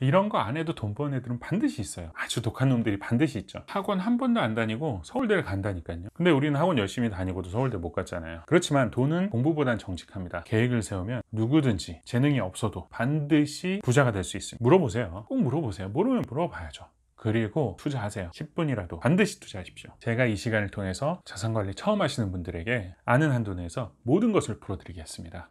이런 거 안 해도 돈 버는 애들은 반드시 있어요 아주 독한 놈들이 반드시 있죠 학원 한 번도 안 다니고 서울대를 간다니까요 근데 우리는 학원 열심히 다니고도 서울대 못 갔잖아요 그렇지만 돈은 공부보단 정직합니다 계획을 세우면 누구든지 재능이 없어도 반드시 부자가 될 수 있습니다 물어보세요 꼭 물어보세요 모르면 물어봐야죠 그리고 투자하세요 10분이라도 반드시 투자하십시오 제가 이 시간을 통해서 자산관리 처음 하시는 분들에게 아는 한도 내에서 모든 것을 풀어드리겠습니다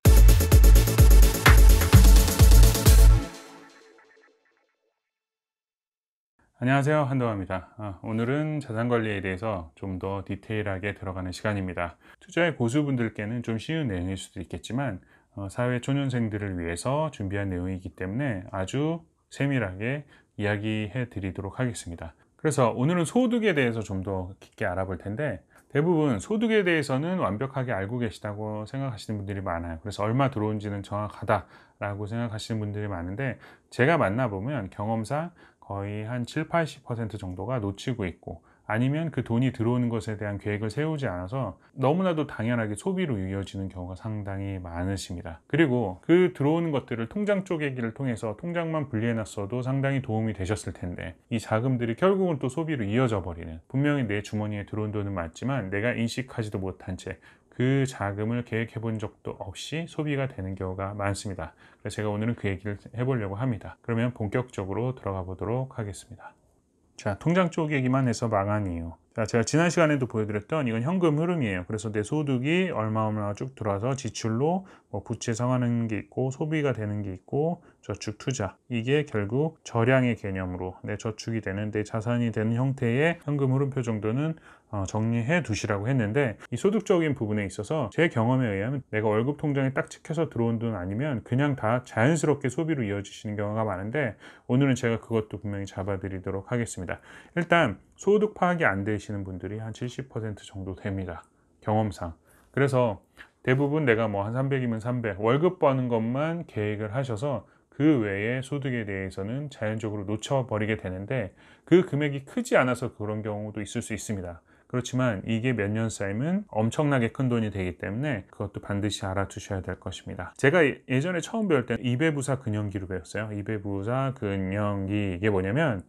안녕하세요 한동화입니다 아, 오늘은 자산관리에 대해서 좀 더 디테일하게 들어가는 시간입니다 투자의 고수분들께는 좀 쉬운 내용일 수도 있겠지만 어, 사회 초년생들을 위해서 준비한 내용이기 때문에 아주 세밀하게 이야기해 드리도록 하겠습니다 그래서 오늘은 소득에 대해서 좀 더 깊게 알아볼 텐데 대부분 소득에 대해서는 완벽하게 알고 계시다고 생각하시는 분들이 많아요 그래서 얼마 들어온지는 정확하다 라고 생각하시는 분들이 많은데 제가 만나보면 경험상 거의 한 7, 80% 정도가 놓치고 있고 아니면 그 돈이 들어오는 것에 대한 계획을 세우지 않아서 너무나도 당연하게 소비로 이어지는 경우가 상당히 많으십니다. 그리고 그 들어오는 것들을 통장 쪼개기를 통해서 통장만 분리해놨어도 상당히 도움이 되셨을 텐데 이 자금들이 결국은 또 소비로 이어져 버리는 분명히 내 주머니에 들어온 돈은 맞지만 내가 인식하지도 못한 채그 자금을 계획해 본 적도 없이 소비가 되는 경우가 많습니다 그래서 제가 오늘은 그 얘기를 해보려고 합니다 그러면 본격적으로 들어가 보도록 하겠습니다 자 통장 쪽 얘기만 해서 망한 이유 자, 제가 지난 시간에도 보여드렸던 이건 현금 흐름이에요. 그래서 내 소득이 얼마 얼마 쭉 들어와서 지출로 뭐 부채 상하는 게 있고 소비가 되는 게 있고 저축 투자 이게 결국 저량의 개념으로 내 저축이 되는 내 자산이 되는 형태의 현금 흐름표 정도는 어, 정리해 두시라고 했는데 이 소득적인 부분에 있어서 제 경험에 의하면 내가 월급 통장에 딱 찍혀서 들어온 돈 아니면 그냥 다 자연스럽게 소비로 이어지시는 경우가 많은데 오늘은 제가 그것도 분명히 잡아드리도록 하겠습니다. 일단 소득 파악이 안 되시는 분들이 한 70% 정도 됩니다. 경험상. 그래서 대부분 내가 뭐 한 300이면 300 월급 버는 것만 계획을 하셔서 그 외에 소득에 대해서는 자연적으로 놓쳐버리게 되는데 그 금액이 크지 않아서 그런 경우도 있을 수 있습니다. 그렇지만 이게 몇 년 쌓이면 엄청나게 큰 돈이 되기 때문에 그것도 반드시 알아두셔야 될 것입니다. 제가 예, 예전에 처음 배울 때는 이배부사 근형기로 배웠어요. 이배부사 근형기 이게 뭐냐면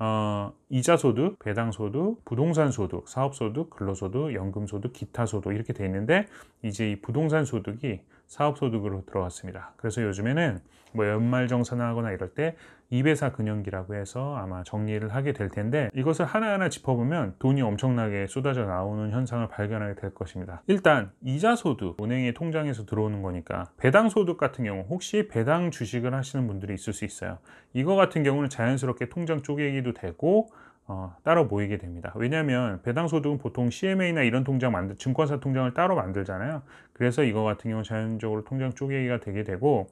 어, 이자소득, 배당소득, 부동산소득, 사업소득, 근로소득, 연금소득, 기타소득 이렇게 돼 있는데 이제 이 부동산소득이 사업소득으로 들어왔습니다. 그래서 요즘에는 뭐연말정산 하거나 이럴 때 2배사 근연기라고 해서 아마 정리를 하게 될 텐데 이것을 하나하나 짚어보면 돈이 엄청나게 쏟아져 나오는 현상을 발견하게 될 것입니다. 일단 이자소득, 은행의 통장에서 들어오는 거니까 배당소득 같은 경우 혹시 배당 주식을 하시는 분들이 있을 수 있어요. 이거 같은 경우는 자연스럽게 통장 쪼개기도 되고 어, 따로 모이게 됩니다. 왜냐하면 배당소득은 보통 CMA나 이런 통장 만들, 증권사 통장을 따로 만들잖아요. 그래서 이거 같은 경우는 자연적으로 통장 쪼개기가 되게 되고,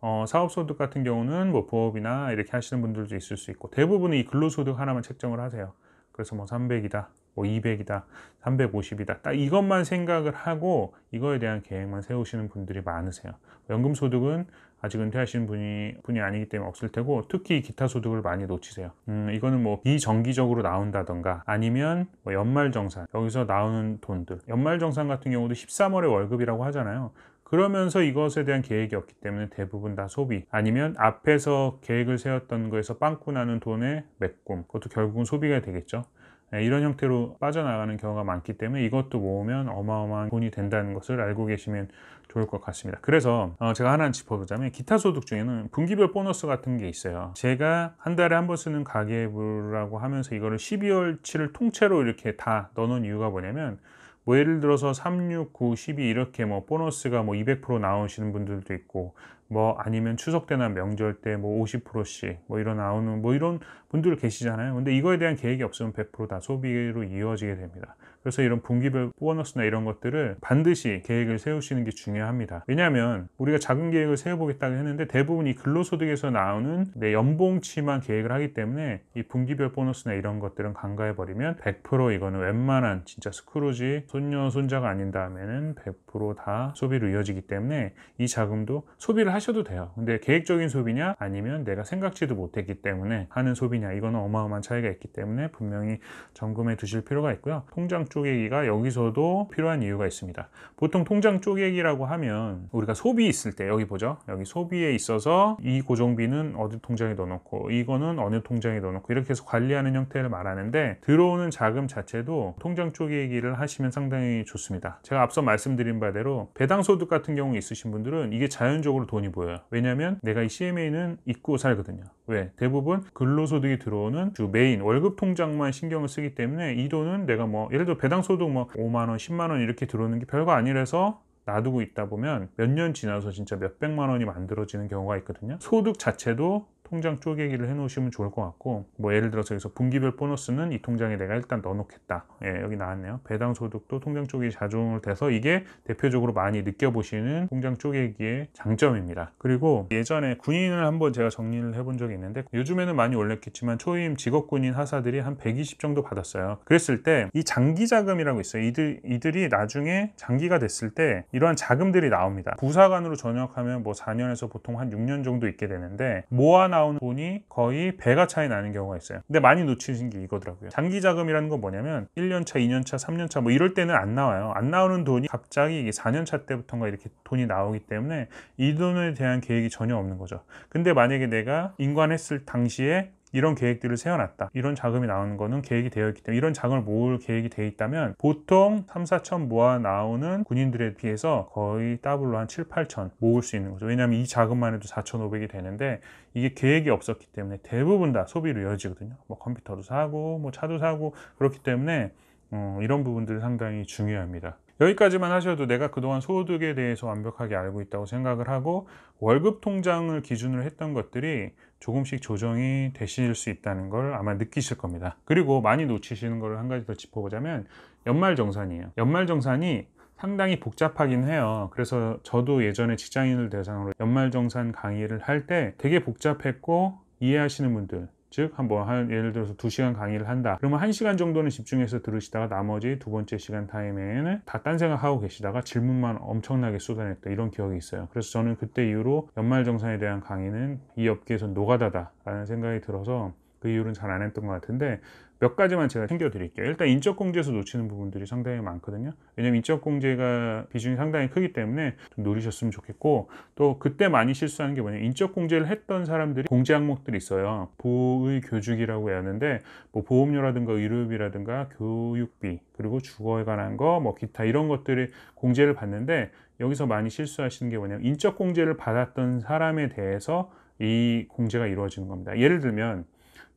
어, 사업소득 같은 경우는 뭐 부업이나 이렇게 하시는 분들도 있을 수 있고, 대부분은 이 근로소득 하나만 책정을 하세요. 그래서 뭐 300이다, 뭐 200이다, 350이다. 딱 이것만 생각을 하고 이거에 대한 계획만 세우시는 분들이 많으세요. 연금소득은 아직 은퇴하신 분이 분이 아니기 때문에 없을 테고 특히 기타 소득을 많이 놓치세요. 음, 이거는 뭐 비정기적으로 나온다던가 아니면 뭐 연말정산 여기서 나오는 돈들 연말정산 같은 경우도 13월에 월급이라고 하잖아요. 그러면서 이것에 대한 계획이 없기 때문에 대부분 다 소비 아니면 앞에서 계획을 세웠던 거에서 빵꾸 나는 돈의 메꿈 그것도 결국은 소비가 되겠죠 네, 이런 형태로 빠져나가는 경우가 많기 때문에 이것도 모으면 어마어마한 돈이 된다는 것을 알고 계시면 좋을 것 같습니다 그래서 어, 제가 하나 짚어보자면 기타 소득 중에는 분기별 보너스 같은 게 있어요 제가 한 달에 한 번 쓰는 가계부라고 하면서 이거를 12월치를 통째로 이렇게 다 넣어놓은 이유가 뭐냐면 뭐 예를 들어서 3, 6, 9, 12 이렇게 뭐 보너스가 뭐 200% 나오시는 분들도 있고 뭐 아니면 추석 때나 명절 때 뭐 50%씩 뭐 이런 나오는 뭐 이런 분들 계시잖아요. 근데 이거에 대한 계획이 없으면 100%다 소비로 이어지게 됩니다. 그래서 이런 분기별 보너스나 이런 것들을 반드시 계획을 세우시는 게 중요합니다. 왜냐하면 우리가 작은 계획을 세워보겠다고 했는데 대부분 이 근로소득에서 나오는 내 연봉치만 계획을 하기 때문에 이 분기별 보너스나 이런 것들은 간과해버리면 100% 이거는 웬만한 진짜 스크루지 손녀 손자가 아닌 다음에는 100%다 소비로 이어지기 때문에 이 자금도 소비를 하셔도 돼요. 근데 계획적인 소비냐 아니면 내가 생각지도 못했기 때문에 하는 소비냐 이거는 어마어마한 차이가 있기 때문에 분명히 점검해 두실 필요가 있고요. 통장 통장 쪼개기가 여기서도 필요한 이유가 있습니다 보통 통장 쪼개기라고 하면 우리가 소비 있을 때 여기 보죠 여기 소비에 있어서 이 고정비는 어느 통장에 넣어놓고 이거는 어느 통장에 넣어놓고 이렇게 해서 관리하는 형태를 말하는데 들어오는 자금 자체도 통장 쪼개기를 하시면 상당히 좋습니다 제가 앞서 말씀드린 바대로 배당소득 같은 경우 있으신 분들은 이게 자연적으로 돈이 보여요 왜냐하면 내가 이 CMA는 잊고 살거든요 왜? 대부분 근로소득이 들어오는 주 메인 월급 통장만 신경을 쓰기 때문에 이 돈은 내가 뭐 예를 들어 배당소득 뭐 5만원 10만원 이렇게 들어오는 게 별거 아니라서 놔두고 있다 보면 몇 년 지나서 진짜 몇백만 원이 만들어지는 경우가 있거든요 소득 자체도 통장 쪼개기를 해 놓으시면 좋을 것 같고 뭐 예를 들어서 여기서 분기별 보너스는 이 통장에 내가 일단 넣어 놓겠다 예, 여기 나왔네요 배당 소득도 통장 쪼개기 자동으로 돼서 이게 대표적으로 많이 느껴보시는 통장 쪼개기의 장점입니다 그리고 예전에 군인을 한번 제가 정리를 해본 적이 있는데 요즘에는 많이 올렸겠지만 초임 직업군인 하사들이 한 120 정도 받았어요 그랬을 때 이 장기 자금이라고 있어요 이들, 이들이 나중에 장기가 됐을 때 이러한 자금들이 나옵니다 부사관으로 전역하면 뭐 4년에서 보통 한 6년 정도 있게 되는데 모아나 나오는 돈이 거의 배가 차이 나는 경우가 있어요. 근데 많이 놓치신 게 이거더라고요. 장기 자금이라는 건 뭐냐면 1년차, 2년차, 3년차 뭐 이럴 때는 안 나와요. 안 나오는 돈이 갑자기 이게 4년차 때부터인가 이렇게 돈이 나오기 때문에 이 돈에 대한 계획이 전혀 없는 거죠. 근데 만약에 내가 인관했을 당시에 이런 계획들을 세워놨다 이런 자금이 나오는 거는 계획이 되어 있기 때문에 이런 자금을 모을 계획이 되어 있다면 보통 3, 4천 모아 나오는 군인들에 비해서 거의 더블로 한 7, 8천 모을 수 있는 거죠 왜냐하면 이 자금만 해도 4,500이 되는데 이게 계획이 없었기 때문에 대부분 다 소비로 이어지거든요 뭐 컴퓨터도 사고 뭐 차도 사고 그렇기 때문에 어, 이런 부분들이 상당히 중요합니다 여기까지만 하셔도 내가 그동안 소득에 대해서 완벽하게 알고 있다고 생각을 하고 월급 통장을 기준으로 했던 것들이 조금씩 조정이 되실 수 있다는 걸 아마 느끼실 겁니다. 그리고 많이 놓치시는 걸 한 가지 더 짚어보자면 연말정산이에요. 연말정산이 상당히 복잡하긴 해요. 그래서 저도 예전에 직장인을 대상으로 연말정산 강의를 할 때 되게 복잡했고 이해하시는 분들 즉 한번 한 예를 들어서 두시간 강의를 한다 그러면 한시간 정도는 집중해서 들으시다가 나머지 두 번째 시간 타임에는 다딴 생각하고 계시다가 질문만 엄청나게 쏟아냈다 이런 기억이 있어요 그래서 저는 그때 이후로 연말정산에 대한 강의는 이 업계에서 노가다다 라는 생각이 들어서 그 이유는 잘 안 했던 것 같은데 몇 가지만 제가 챙겨드릴게요. 일단 인적 공제에서 놓치는 부분들이 상당히 많거든요. 왜냐면 인적 공제가 비중이 상당히 크기 때문에 좀 노리셨으면 좋겠고 또 그때 많이 실수하는 게 뭐냐 면 인적 공제를 했던 사람들이 공제 항목들이 있어요. 보의 교육이라고 해야 하는데 뭐 보험료라든가 의료비라든가 교육비 그리고 주거에 관한 거 뭐 기타 이런 것들이 공제를 받는데 여기서 많이 실수하시는 게 뭐냐면 인적 공제를 받았던 사람에 대해서 이 공제가 이루어지는 겁니다. 예를 들면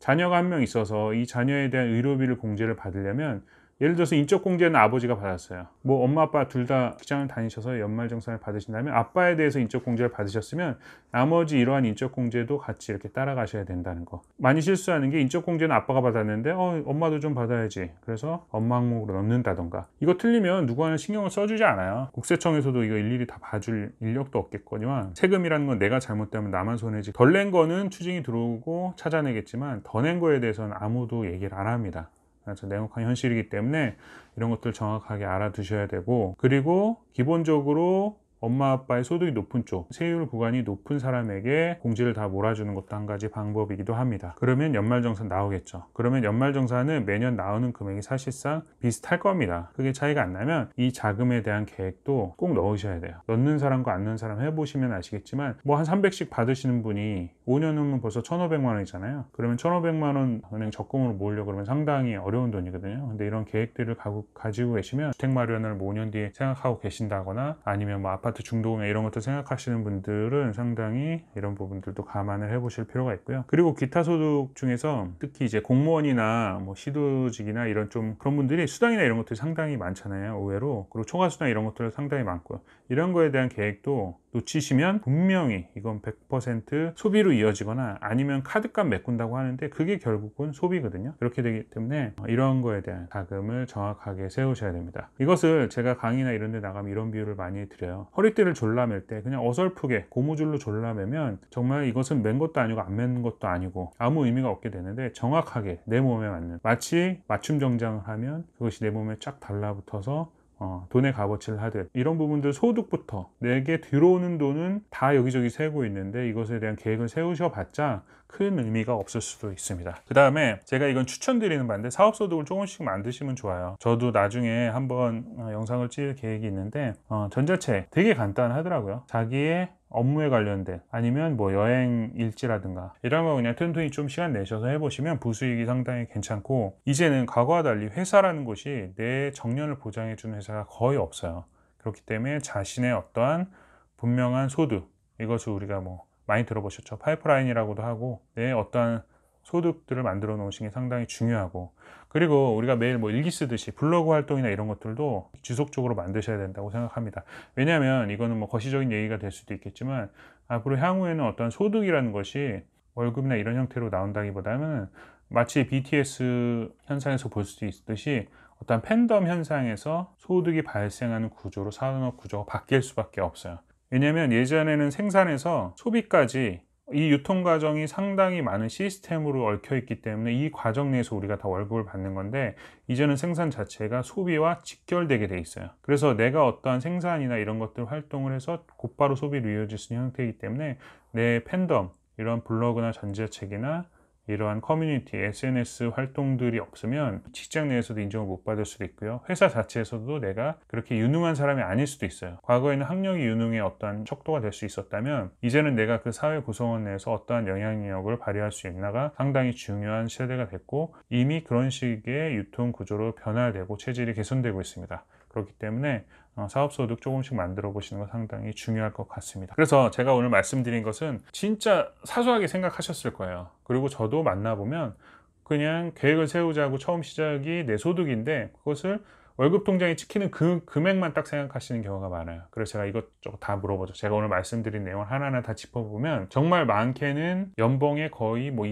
자녀가 한 명 있어서 이 자녀에 대한 의료비를 공제를 받으려면 예를 들어서 인적 공제는 아버지가 받았어요. 뭐 엄마 아빠 둘다 직장을 다니셔서 연말정산을 받으신다면 아빠에 대해서 인적 공제를 받으셨으면 나머지 이러한 인적 공제도 같이 이렇게 따라가셔야 된다는 거. 많이 실수하는 게 인적 공제는 아빠가 받았는데 어 엄마도 좀 받아야지. 그래서 엄마 항목으로 넣는다던가. 이거 틀리면 누구 하나 신경을 써주지 않아요. 국세청에서도 이거 일일이 다 봐줄 인력도 없겠거니와 세금이라는 건 내가 잘못되면 나만 손해지. 덜 낸 거는 추징이 들어오고 찾아내겠지만 더 낸 거에 대해서는 아무도 얘기를 안 합니다. 아주 냉혹한 현실이기 때문에 이런 것들 정확하게 알아두셔야 되고 그리고 기본적으로 엄마 아빠의 소득이 높은 쪽 세율 구간이 높은 사람에게 공지를 다 몰아주는 것도 한 가지 방법이기도 합니다 그러면 연말정산 나오겠죠 그러면 연말정산은 매년 나오는 금액이 사실상 비슷할 겁니다 그게 차이가 안 나면 이 자금에 대한 계획도 꼭 넣으셔야 돼요 넣는 사람과 안 넣는 사람 해보시면 아시겠지만 뭐 한 300씩 받으시는 분이 5년 후면 벌써 1500만 원이잖아요 그러면 1500만 원 은행 적금으로 모으려고 그러면 상당히 어려운 돈이거든요 근데 이런 계획들을 가지고 계시면 주택 마련을 뭐 5년 뒤에 생각하고 계신다거나 아니면 뭐아파 아파트 중도금이나 이런 것들 생각하시는 분들은 상당히 이런 부분들도 감안을 해 보실 필요가 있고요. 그리고 기타 소득 중에서 특히 이제 공무원이나 뭐 시도직이나 이런 좀 그런 분들이 수당이나 이런 것들이 상당히 많잖아요. 의외로. 그리고 초과수당 이런 것들 상당히 많고요. 이런 거에 대한 계획도 놓치시면 분명히 이건 100% 소비로 이어지거나 아니면 카드값 메꾼다고 하는데 그게 결국은 소비거든요 그렇게 되기 때문에 이런 거에 대한 자금을 정확하게 세우셔야 됩니다 이것을 제가 강의나 이런 데 나가면 이런 비유를 많이 드려요 허리띠를 졸라맬 때 그냥 어설프게 고무줄로 졸라매면 정말 이것은 맨 것도 아니고 안 맨 것도 아니고 아무 의미가 없게 되는데 정확하게 내 몸에 맞는 마치 맞춤 정장을 하면 그것이 내 몸에 쫙 달라붙어서 어, 돈의 값어치를 하듯 이런 부분들 소득부터 내게 들어오는 돈은 다 여기저기 세고 있는데 이것에 대한 계획을 세우셔봤자 큰 의미가 없을 수도 있습니다 그 다음에 제가 이건 추천드리는 반데 사업소득을 조금씩 만드시면 좋아요 저도 나중에 한번 어, 영상을 찍을 계획이 있는데 어, 전자책 되게 간단하더라고요 자기의 업무에 관련된 아니면 뭐 여행 일지라든가 이런 거 그냥 튼튼히 좀 시간 내셔서 해보시면 부수익이 상당히 괜찮고 이제는 과거와 달리 회사라는 곳이 내 정년을 보장해주는 회사가 거의 없어요 그렇기 때문에 자신의 어떠한 분명한 소득 이것을 우리가 뭐 많이 들어보셨죠 파이프라인이라고도 하고 내 어떠한 소득들을 만들어 놓으시는 게 상당히 중요하고 그리고 우리가 매일 뭐 일기 쓰듯이 블로그 활동이나 이런 것들도 지속적으로 만드셔야 된다고 생각합니다. 왜냐하면 이거는 뭐 거시적인 얘기가 될 수도 있겠지만 앞으로 향후에는 어떤 소득이라는 것이 월급이나 이런 형태로 나온다기보다는 마치 BTS 현상에서 볼 수도 있듯이 어떤 팬덤 현상에서 소득이 발생하는 구조로 산업 구조가 바뀔 수밖에 없어요. 왜냐하면 예전에는 생산에서 소비까지 이 유통 과정이 상당히 많은 시스템으로 얽혀 있기 때문에 이 과정 내에서 우리가 다 월급을 받는 건데 이제는 생산 자체가 소비와 직결되게 돼 있어요. 그래서 내가 어떠한 생산이나 이런 것들 활동을 해서 곧바로 소비로 이어질 수 있는 형태이기 때문에 내 팬덤 이런 블로그나 전자책이나 이러한 커뮤니티, SNS 활동들이 없으면 직장 내에서도 인정을 못 받을 수도 있고요. 회사 자체에서도 내가 그렇게 유능한 사람이 아닐 수도 있어요. 과거에는 학력이 유능의 어떠한 척도가 될 수 있었다면 이제는 내가 그 사회 구성원 내에서 어떠한 영향력을 발휘할 수 있나가 상당히 중요한 세대가 됐고 이미 그런 식의 유통 구조로 변화되고 체질이 개선되고 있습니다. 그렇기 때문에 어, 사업소득 조금씩 만들어 보시는 거 상당히 중요할 것 같습니다 그래서 제가 오늘 말씀드린 것은 진짜 사소하게 생각하셨을 거예요 그리고 저도 만나보면 그냥 계획을 세우자고 처음 시작이 내 소득인데 그것을 월급 통장에 찍히는 그 금액만 딱 생각하시는 경우가 많아요 그래서 제가 이것저것 다 물어보죠 제가 오늘 말씀드린 내용 을 하나하나 다 짚어보면 정말 많게는 연봉의 거의 뭐2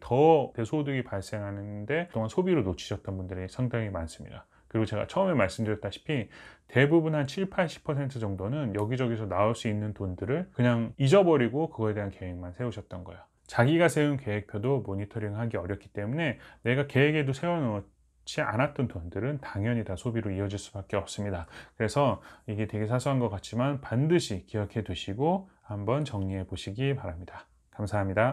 30%더 대소득이 발생하는데 그동안 소비로 놓치셨던 분들이 상당히 많습니다 그리고 제가 처음에 말씀드렸다시피 대부분 한 7, 80% 정도는 여기저기서 나올 수 있는 돈들을 그냥 잊어버리고 그거에 대한 계획만 세우셨던 거예요. 자기가 세운 계획표도 모니터링하기 어렵기 때문에 내가 계획에도 세워놓지 않았던 돈들은 당연히 다 소비로 이어질 수밖에 없습니다. 그래서 이게 되게 사소한 것 같지만 반드시 기억해 두시고 한번 정리해 보시기 바랍니다. 감사합니다.